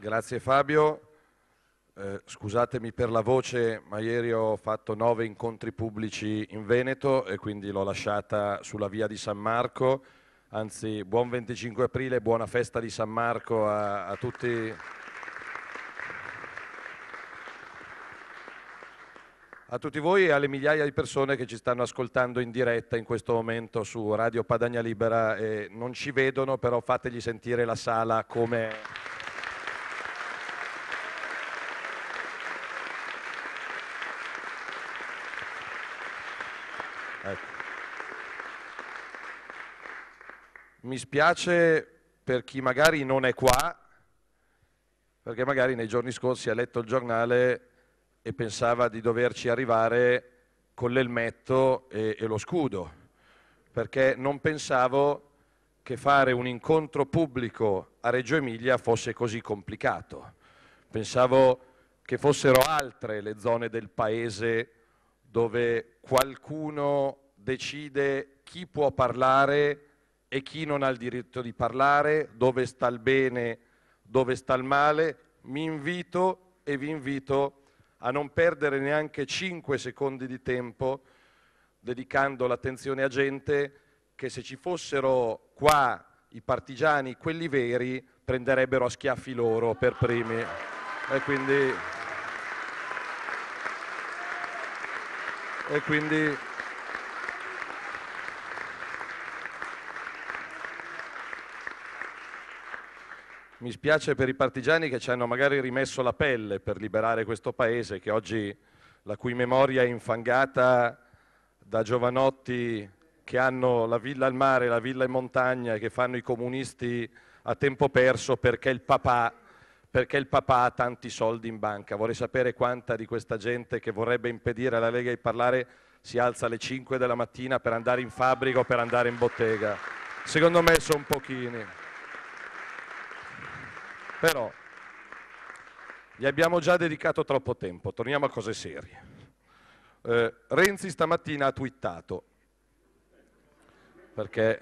Grazie Fabio. Eh, scusatemi per la voce, ma ieri ho fatto nove incontri pubblici in Veneto e quindi l'ho lasciata sulla via di San Marco. Anzi, buon 25 aprile, buona festa di San Marco a, a tutti. a tutti voi e alle migliaia di persone che ci stanno ascoltando in diretta in questo momento su Radio Padagna Libera e eh, non ci vedono, però fategli sentire la sala come... mi spiace per chi magari non è qua, perché magari nei giorni scorsi ha letto il giornale e pensava di doverci arrivare con l'elmetto e, e lo scudo, perché non pensavo che fare un incontro pubblico a Reggio Emilia fosse così complicato. Pensavo che fossero altre le zone del paese dove qualcuno decide chi può parlare e chi non ha il diritto di parlare, dove sta il bene, dove sta il male. Mi invito e vi invito a non perdere neanche 5 secondi di tempo dedicando l'attenzione a gente che se ci fossero qua i partigiani, quelli veri, prenderebbero a schiaffi loro per primi. E quindi... E quindi Mi spiace per i partigiani che ci hanno magari rimesso la pelle per liberare questo paese che oggi, la cui memoria è infangata da giovanotti che hanno la villa al mare, la villa in montagna, che fanno i comunisti a tempo perso perché il papà, perché il papà ha tanti soldi in banca. Vorrei sapere quanta di questa gente che vorrebbe impedire alla Lega di parlare si alza alle 5 della mattina per andare in fabbrica o per andare in bottega. Secondo me sono pochini. Però gli abbiamo già dedicato troppo tempo, torniamo a cose serie. Eh, Renzi stamattina ha twittato, perché...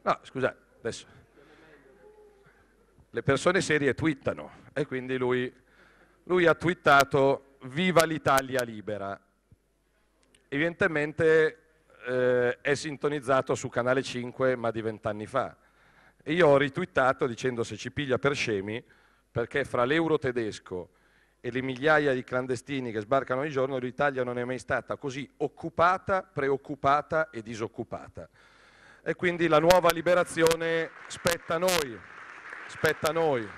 No, scusate, adesso... Le persone serie twittano e quindi lui, lui ha twittato Viva l'Italia libera. Evidentemente eh, è sintonizzato su Canale 5 ma di vent'anni fa e io ho ritwittato dicendo se ci piglia per scemi, perché fra l'euro tedesco e le migliaia di clandestini che sbarcano ogni giorno, l'Italia non è mai stata così occupata, preoccupata e disoccupata. E quindi la nuova liberazione spetta a noi, spetta a noi.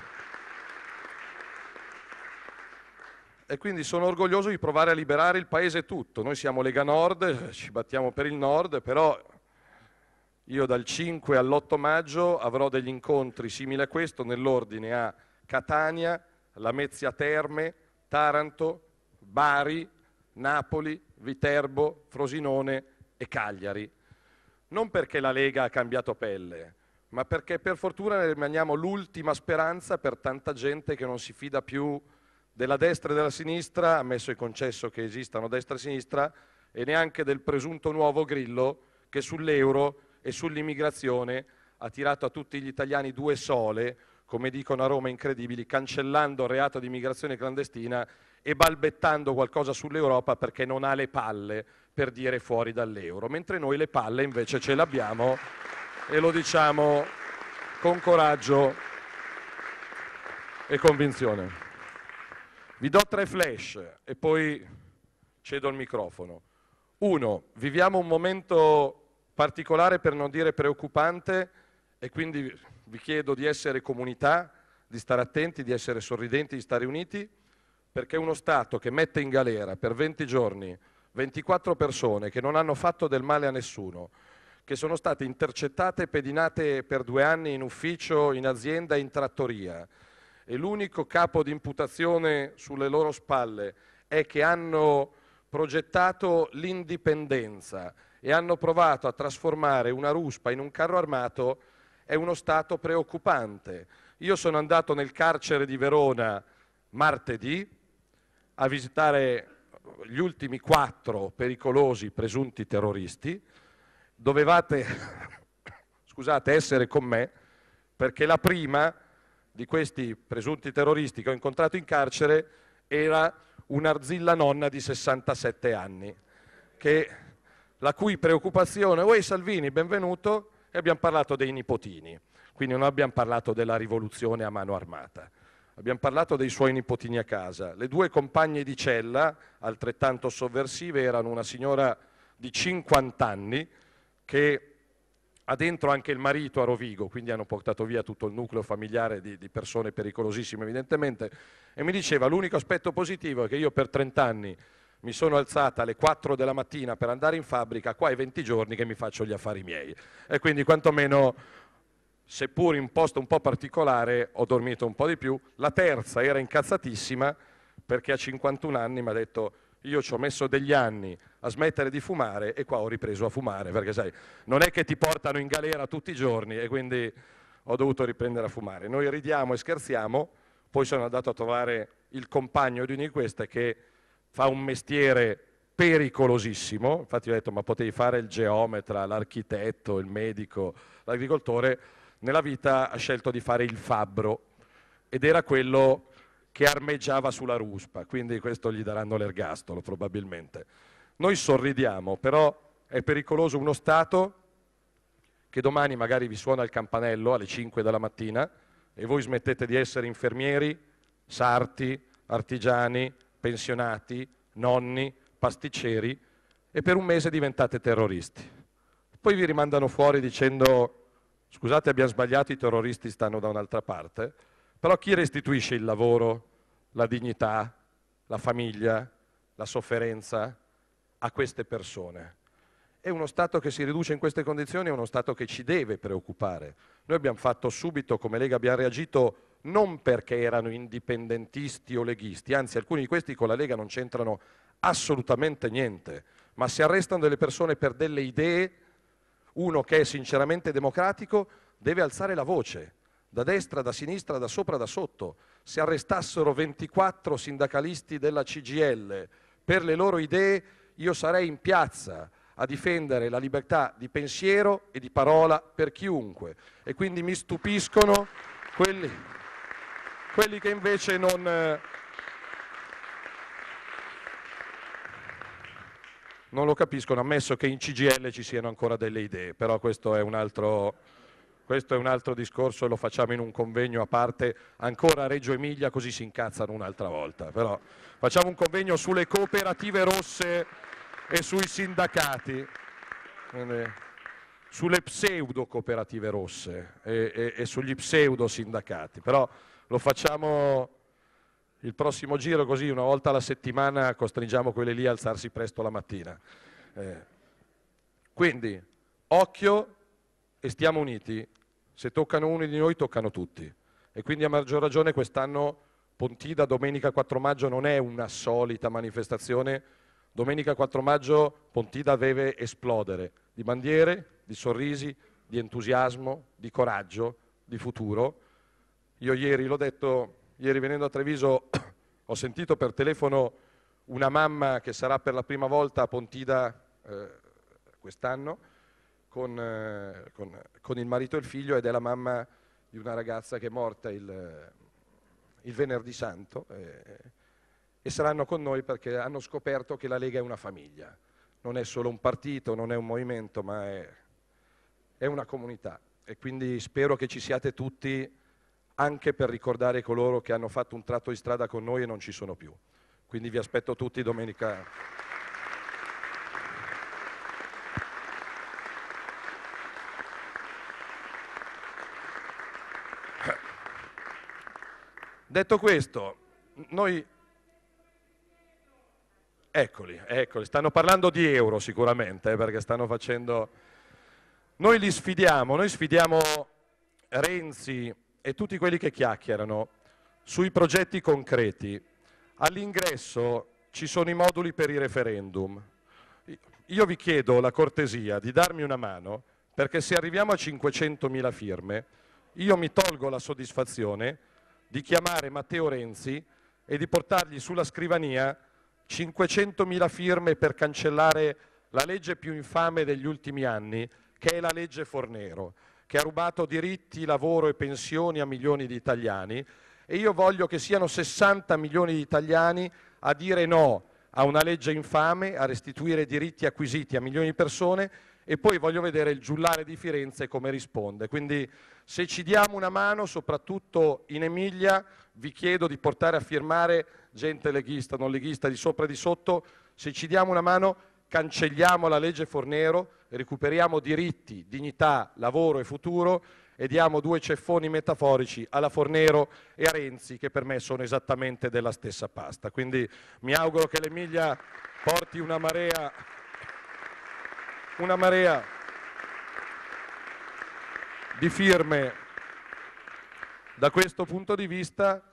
E quindi sono orgoglioso di provare a liberare il paese tutto. Noi siamo Lega Nord, ci battiamo per il Nord, però io dal 5 all'8 maggio avrò degli incontri simili a questo nell'ordine a Catania, Lamezia Terme, Taranto, Bari, Napoli, Viterbo, Frosinone e Cagliari. Non perché la Lega ha cambiato pelle, ma perché per fortuna rimaniamo l'ultima speranza per tanta gente che non si fida più della destra e della sinistra, ammesso e concesso che esistano destra e sinistra, e neanche del presunto nuovo Grillo che sull'euro e sull'immigrazione ha tirato a tutti gli italiani due sole, come dicono a Roma incredibili, cancellando il reato di immigrazione clandestina e balbettando qualcosa sull'Europa perché non ha le palle per dire fuori dall'euro, mentre noi le palle invece ce l'abbiamo e lo diciamo con coraggio e convinzione. Vi do tre flash e poi cedo il microfono. Uno, viviamo un momento particolare per non dire preoccupante e quindi vi chiedo di essere comunità, di stare attenti, di essere sorridenti, di stare uniti, perché uno Stato che mette in galera per 20 giorni 24 persone che non hanno fatto del male a nessuno, che sono state intercettate e pedinate per due anni in ufficio, in azienda, in trattoria, e l'unico capo di imputazione sulle loro spalle è che hanno progettato l'indipendenza, e hanno provato a trasformare una ruspa in un carro armato è uno stato preoccupante. Io sono andato nel carcere di Verona martedì a visitare gli ultimi quattro pericolosi presunti terroristi. Dovevate, scusate, essere con me perché la prima di questi presunti terroristi che ho incontrato in carcere era un'arzilla nonna di 67 anni che la cui preoccupazione, uè Salvini, benvenuto, e abbiamo parlato dei nipotini, quindi non abbiamo parlato della rivoluzione a mano armata. Abbiamo parlato dei suoi nipotini a casa. Le due compagne di cella, altrettanto sovversive, erano una signora di 50 anni che ha dentro anche il marito a Rovigo, quindi hanno portato via tutto il nucleo familiare di, di persone pericolosissime evidentemente, e mi diceva l'unico aspetto positivo è che io per 30 anni mi sono alzata alle 4 della mattina per andare in fabbrica, qua è 20 giorni che mi faccio gli affari miei. E quindi quantomeno, seppur in posto un po' particolare, ho dormito un po' di più. La terza era incazzatissima perché a 51 anni mi ha detto io ci ho messo degli anni a smettere di fumare e qua ho ripreso a fumare, perché sai, non è che ti portano in galera tutti i giorni e quindi ho dovuto riprendere a fumare. Noi ridiamo e scherziamo, poi sono andato a trovare il compagno di una di queste che fa un mestiere pericolosissimo, infatti ho detto ma potevi fare il geometra, l'architetto, il medico, l'agricoltore, nella vita ha scelto di fare il fabbro ed era quello che armeggiava sulla ruspa, quindi questo gli daranno l'ergastolo probabilmente. Noi sorridiamo, però è pericoloso uno Stato che domani magari vi suona il campanello alle 5 della mattina e voi smettete di essere infermieri, sarti, artigiani, pensionati, nonni, pasticceri e per un mese diventate terroristi. Poi vi rimandano fuori dicendo scusate abbiamo sbagliato, i terroristi stanno da un'altra parte, però chi restituisce il lavoro, la dignità, la famiglia, la sofferenza a queste persone? E uno Stato che si riduce in queste condizioni è uno Stato che ci deve preoccupare. Noi abbiamo fatto subito, come Lega, abbiamo reagito non perché erano indipendentisti o leghisti, anzi alcuni di questi con la Lega non c'entrano assolutamente niente, ma se arrestano delle persone per delle idee, uno che è sinceramente democratico deve alzare la voce, da destra, da sinistra, da sopra, da sotto. Se arrestassero 24 sindacalisti della CGL per le loro idee, io sarei in piazza a difendere la libertà di pensiero e di parola per chiunque. E quindi mi stupiscono quelli quelli che invece non, eh, non lo capiscono, ammesso che in CGL ci siano ancora delle idee, però questo è un altro, questo è un altro discorso e lo facciamo in un convegno a parte ancora a Reggio Emilia così si incazzano un'altra volta. Però facciamo un convegno sulle cooperative rosse e sui sindacati. Quindi sulle pseudo cooperative rosse e, e, e sugli pseudo sindacati, però lo facciamo il prossimo giro così una volta alla settimana costringiamo quelle lì a alzarsi presto la mattina. Eh. Quindi occhio e stiamo uniti, se toccano uno di noi toccano tutti e quindi a maggior ragione quest'anno Pontida domenica 4 maggio non è una solita manifestazione Domenica 4 maggio Pontida deve esplodere di bandiere, di sorrisi, di entusiasmo, di coraggio, di futuro. Io ieri, l'ho detto, ieri venendo a Treviso ho sentito per telefono una mamma che sarà per la prima volta a Pontida eh, quest'anno con, eh, con, con, il marito e il figlio ed è la mamma di una ragazza che è morta il, eh, il venerdì santo. Eh, e saranno con noi perché hanno scoperto che la Lega è una famiglia, non è solo un partito, non è un movimento, ma è, è una comunità e quindi spero che ci siate tutti anche per ricordare coloro che hanno fatto un tratto di strada con noi e non ci sono più. Quindi vi aspetto tutti domenica. Detto questo, noi Eccoli, eccoli, stanno parlando di euro sicuramente, eh, perché stanno facendo... Noi li sfidiamo, noi sfidiamo Renzi e tutti quelli che chiacchierano sui progetti concreti. All'ingresso ci sono i moduli per i referendum. Io vi chiedo la cortesia di darmi una mano, perché se arriviamo a 500.000 firme, io mi tolgo la soddisfazione di chiamare Matteo Renzi e di portargli sulla scrivania 500.000 firme per cancellare la legge più infame degli ultimi anni, che è la legge Fornero, che ha rubato diritti, lavoro e pensioni a milioni di italiani. E io voglio che siano 60 milioni di italiani a dire no a una legge infame, a restituire diritti acquisiti a milioni di persone e poi voglio vedere il giullare di Firenze come risponde. Quindi se ci diamo una mano, soprattutto in Emilia, vi chiedo di portare a firmare gente leghista, non leghista, di sopra e di sotto, se ci diamo una mano cancelliamo la legge Fornero, recuperiamo diritti, dignità, lavoro e futuro e diamo due ceffoni metaforici alla Fornero e a Renzi che per me sono esattamente della stessa pasta. Quindi mi auguro che l'Emilia porti una marea, una marea di firme da questo punto di vista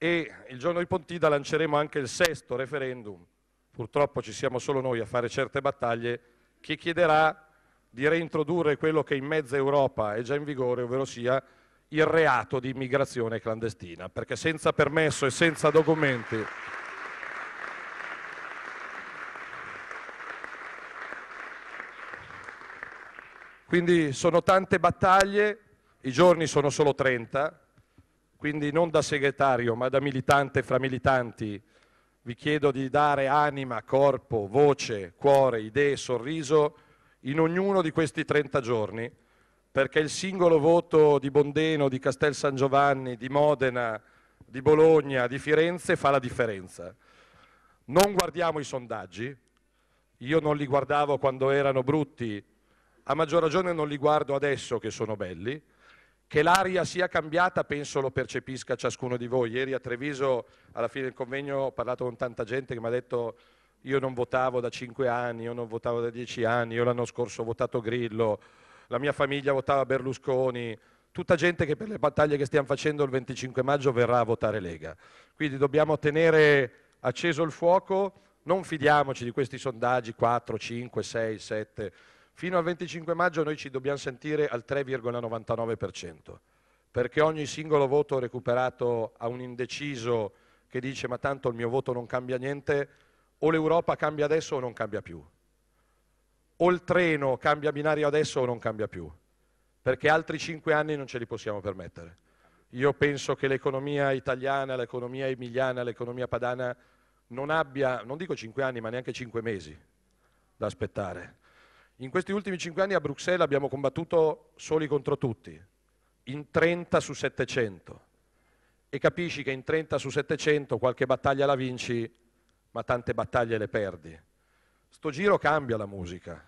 e il giorno di Pontida lanceremo anche il sesto referendum, purtroppo ci siamo solo noi a fare certe battaglie, che chiederà di reintrodurre quello che in mezza Europa è già in vigore, ovvero sia il reato di immigrazione clandestina, perché senza permesso e senza documenti Quindi sono tante battaglie, i giorni sono solo 30, quindi non da segretario, ma da militante fra militanti, vi chiedo di dare anima, corpo, voce, cuore, idee, sorriso in ognuno di questi 30 giorni, perché il singolo voto di Bondeno, di Castel San Giovanni, di Modena, di Bologna, di Firenze fa la differenza. Non guardiamo i sondaggi, io non li guardavo quando erano brutti, a maggior ragione non li guardo adesso che sono belli, che l'aria sia cambiata penso lo percepisca ciascuno di voi. Ieri a Treviso, alla fine del convegno, ho parlato con tanta gente che mi ha detto io non votavo da cinque anni, io non votavo da dieci anni, io l'anno scorso ho votato Grillo, la mia famiglia votava Berlusconi, tutta gente che per le battaglie che stiamo facendo il 25 maggio verrà a votare Lega. Quindi dobbiamo tenere acceso il fuoco, non fidiamoci di questi sondaggi 4, 5, 6, 7 Fino al 25 maggio noi ci dobbiamo sentire al 3,99%, perché ogni singolo voto recuperato a un indeciso che dice ma tanto il mio voto non cambia niente, o l'Europa cambia adesso o non cambia più, o il treno cambia binario adesso o non cambia più, perché altri cinque anni non ce li possiamo permettere. Io penso che l'economia italiana, l'economia emiliana, l'economia padana non abbia, non dico cinque anni, ma neanche cinque mesi da aspettare in questi ultimi cinque anni a Bruxelles abbiamo combattuto soli contro tutti, in 30 su 700. E capisci che in 30 su 700 qualche battaglia la vinci, ma tante battaglie le perdi. Sto giro cambia la musica,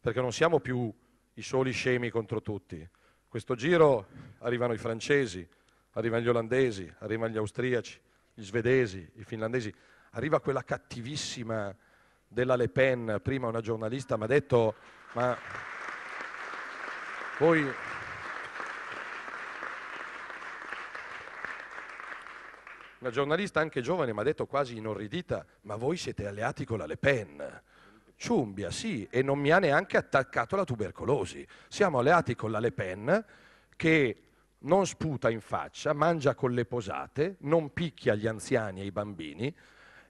perché non siamo più i soli scemi contro tutti. Questo giro arrivano i francesi, arrivano gli olandesi, arrivano gli austriaci, gli svedesi, i finlandesi, arriva quella cattivissima della Le Pen, prima una giornalista mi ha detto, ma voi... Una giornalista anche giovane mi ha detto quasi inorridita, ma voi siete alleati con la Le Pen. Ciumbia, sì, e non mi ha neanche attaccato la tubercolosi. Siamo alleati con la Le Pen che non sputa in faccia, mangia con le posate, non picchia gli anziani e i bambini,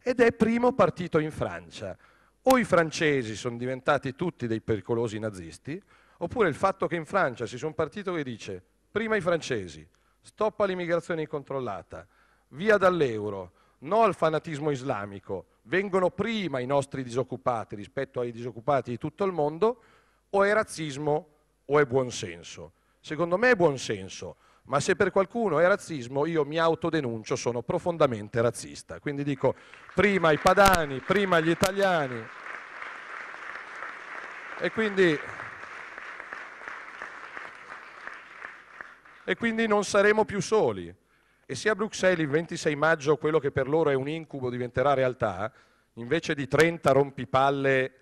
ed è primo partito in Francia. O i francesi sono diventati tutti dei pericolosi nazisti, oppure il fatto che in Francia ci sia un partito che dice prima i francesi, stop all'immigrazione incontrollata, via dall'euro, no al fanatismo islamico, vengono prima i nostri disoccupati rispetto ai disoccupati di tutto il mondo, o è razzismo o è buonsenso. Secondo me è buonsenso, ma se per qualcuno è razzismo io mi autodenuncio, sono profondamente razzista. Quindi dico prima i padani, prima gli italiani. E quindi, e quindi non saremo più soli. E se a Bruxelles il 26 maggio quello che per loro è un incubo diventerà realtà, invece di 30 rompipalle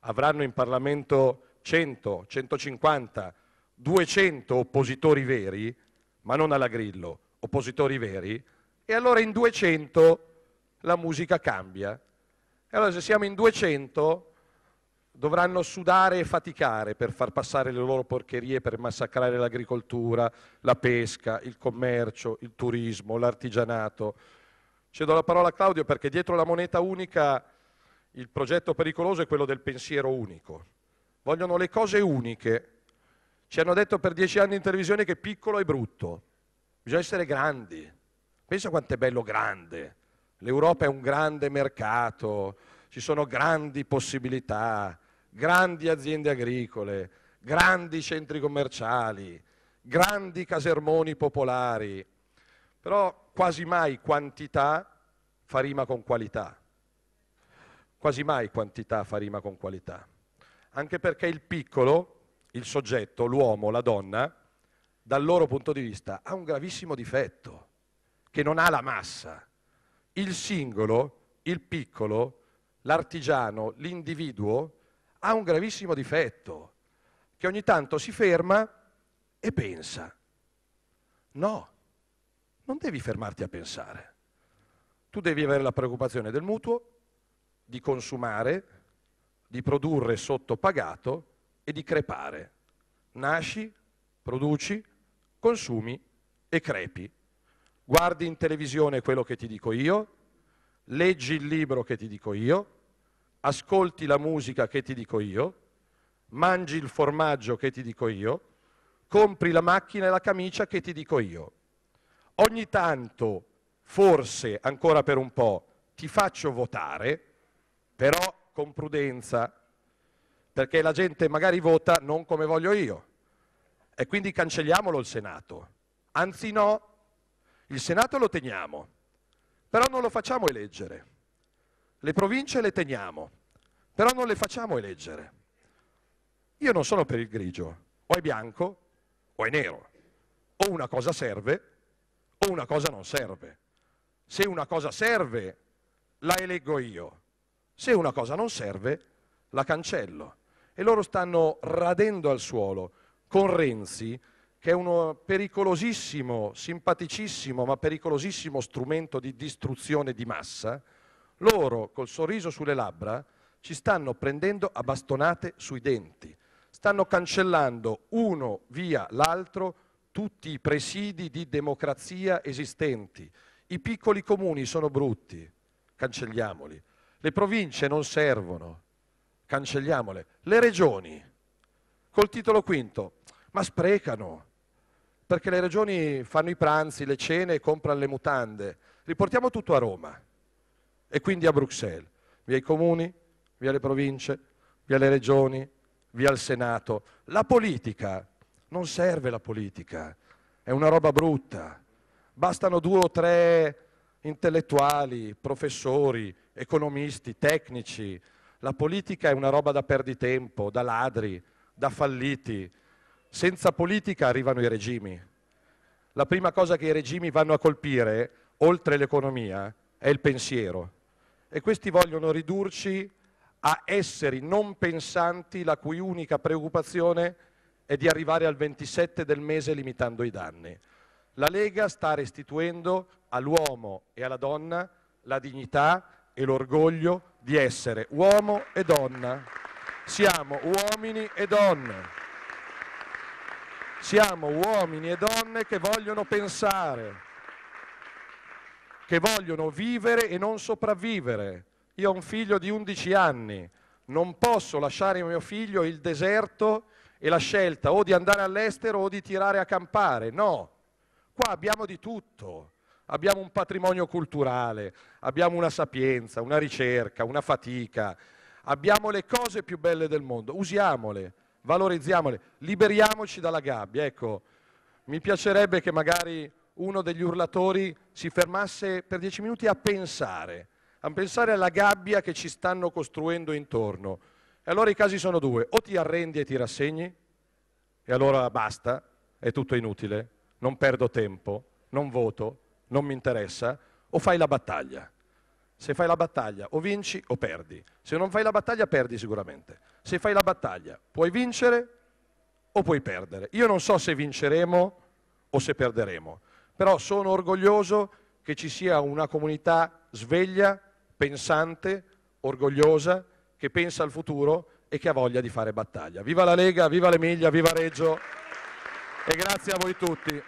avranno in Parlamento 100, 150, 200 oppositori veri, ma non alla Grillo, oppositori veri, e allora in 200 la musica cambia. E allora se siamo in 200 dovranno sudare e faticare per far passare le loro porcherie, per massacrare l'agricoltura, la pesca, il commercio, il turismo, l'artigianato. Cedo la parola a Claudio perché dietro la moneta unica il progetto pericoloso è quello del pensiero unico. Vogliono le cose uniche, ci hanno detto per dieci anni in televisione che piccolo è brutto, bisogna essere grandi. Pensa quanto è bello grande. L'Europa è un grande mercato, ci sono grandi possibilità, grandi aziende agricole, grandi centri commerciali, grandi casermoni popolari. Però quasi mai quantità fa rima con qualità. Quasi mai quantità fa rima con qualità. Anche perché il piccolo il soggetto, l'uomo, la donna, dal loro punto di vista, ha un gravissimo difetto, che non ha la massa. Il singolo, il piccolo, l'artigiano, l'individuo, ha un gravissimo difetto, che ogni tanto si ferma e pensa. No, non devi fermarti a pensare. Tu devi avere la preoccupazione del mutuo, di consumare, di produrre sottopagato e di crepare. Nasci, produci, consumi e crepi. Guardi in televisione quello che ti dico io, leggi il libro che ti dico io, ascolti la musica che ti dico io, mangi il formaggio che ti dico io, compri la macchina e la camicia che ti dico io. Ogni tanto, forse ancora per un po', ti faccio votare, però con prudenza, perché la gente magari vota non come voglio io. E quindi cancelliamolo il Senato. Anzi no, il Senato lo teniamo, però non lo facciamo eleggere. Le province le teniamo, però non le facciamo eleggere. Io non sono per il grigio, o è bianco o è nero. O una cosa serve o una cosa non serve. Se una cosa serve, la eleggo io. Se una cosa non serve, la cancello e loro stanno radendo al suolo con Renzi, che è uno pericolosissimo, simpaticissimo, ma pericolosissimo strumento di distruzione di massa, loro col sorriso sulle labbra ci stanno prendendo a bastonate sui denti, stanno cancellando uno via l'altro tutti i presidi di democrazia esistenti. I piccoli comuni sono brutti, cancelliamoli. Le province non servono, cancelliamole. Le regioni, col titolo quinto, ma sprecano, perché le regioni fanno i pranzi, le cene, comprano le mutande. Riportiamo tutto a Roma e quindi a Bruxelles, via i comuni, via le province, via le regioni, via il Senato. La politica, non serve la politica, è una roba brutta. Bastano due o tre intellettuali, professori, economisti, tecnici, la politica è una roba da perditempo, da ladri, da falliti. Senza politica arrivano i regimi. La prima cosa che i regimi vanno a colpire, oltre l'economia, è il pensiero. E questi vogliono ridurci a esseri non pensanti la cui unica preoccupazione è di arrivare al 27 del mese limitando i danni. La Lega sta restituendo all'uomo e alla donna la dignità e l'orgoglio di essere uomo e donna. Siamo uomini e donne. Siamo uomini e donne che vogliono pensare, che vogliono vivere e non sopravvivere. Io ho un figlio di 11 anni, non posso lasciare a mio figlio il deserto e la scelta o di andare all'estero o di tirare a campare. No, qua abbiamo di tutto abbiamo un patrimonio culturale, abbiamo una sapienza, una ricerca, una fatica, abbiamo le cose più belle del mondo, usiamole, valorizziamole, liberiamoci dalla gabbia. Ecco, mi piacerebbe che magari uno degli urlatori si fermasse per dieci minuti a pensare, a pensare alla gabbia che ci stanno costruendo intorno. E allora i casi sono due, o ti arrendi e ti rassegni, e allora basta, è tutto inutile, non perdo tempo, non voto, non mi interessa, o fai la battaglia. Se fai la battaglia o vinci o perdi. Se non fai la battaglia perdi sicuramente. Se fai la battaglia puoi vincere o puoi perdere. Io non so se vinceremo o se perderemo, però sono orgoglioso che ci sia una comunità sveglia, pensante, orgogliosa, che pensa al futuro e che ha voglia di fare battaglia. Viva la Lega, viva l'Emilia, viva Reggio e grazie a voi tutti.